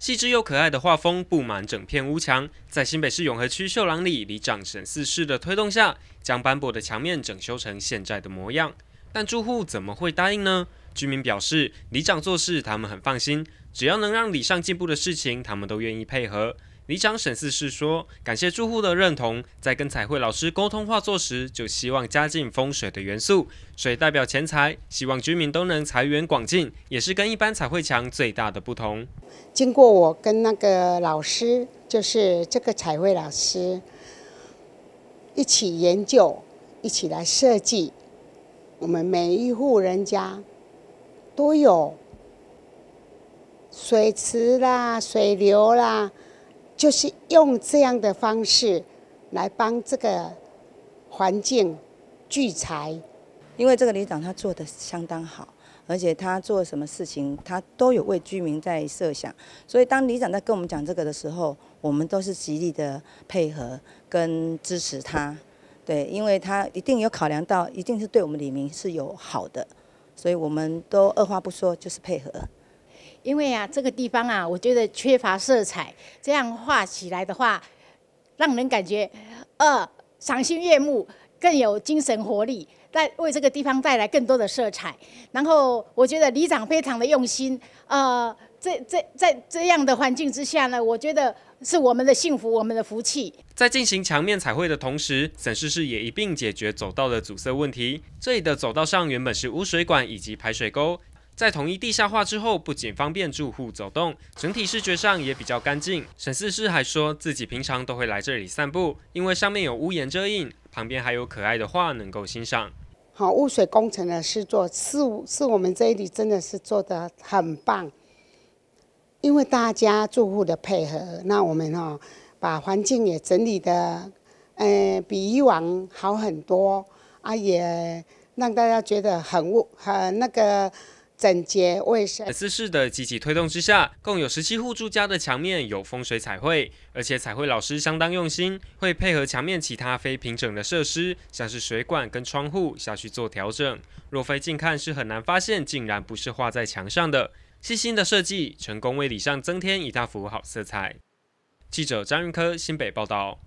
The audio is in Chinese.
细致又可爱的画风布满整片屋墙，在新北市永和区秀朗里里长沈四世的推动下，将斑驳的墙面整修成现在的模样。但住户怎么会答应呢？居民表示，里长做事他们很放心，只要能让里上进步的事情，他们都愿意配合。里长沈四世说：“感谢住户的认同，在跟彩绘老师沟通画作时，就希望加进风水的元素，水代表钱财，希望居民都能财源广进，也是跟一般彩绘墙最大的不同。”经过我跟那个老师，就是这个彩绘老师，一起研究，一起来设计，我们每一户人家都有水池啦、水流啦。就是用这样的方式来帮这个环境聚财，因为这个里长他做的相当好，而且他做什么事情他都有为居民在设想，所以当里长在跟我们讲这个的时候，我们都是极力的配合跟支持他。对，因为他一定有考量到，一定是对我们里民是有好的，所以我们都二话不说就是配合。因为啊，这个地方啊，我觉得缺乏色彩，这样画起来的话，让人感觉，呃，赏心悦目，更有精神活力，带为这个地方带来更多的色彩。然后我觉得里长非常的用心，呃，这这在这样的环境之下呢，我觉得是我们的幸福，我们的福气。在进行墙面彩绘的同时，沈氏氏也一并解决走道的阻塞问题。这里的走道上原本是污水管以及排水沟。在同一地下化之后，不仅方便住户走动，整体视觉上也比较干净。沈四师还说自己平常都会来这里散步，因为上面有屋檐遮映，旁边还有可爱的画能够欣赏。好，污水工程的制做是是我们这里真的是做的很棒，因为大家住户的配合，那我们哈把环境也整理的，呃，比以往好很多啊，也让大家觉得很很那个。整洁卫生。四室的积极推动之下，共有十七户住家的墙面有风水彩绘，而且彩绘老师相当用心，会配合墙面其他非平整的设施，像是水管跟窗户下去做调整。若非近看是很难发现，竟然不是画在墙上的。细心的设计，成功为礼上增添一大幅好色彩。记者张云科新北报道。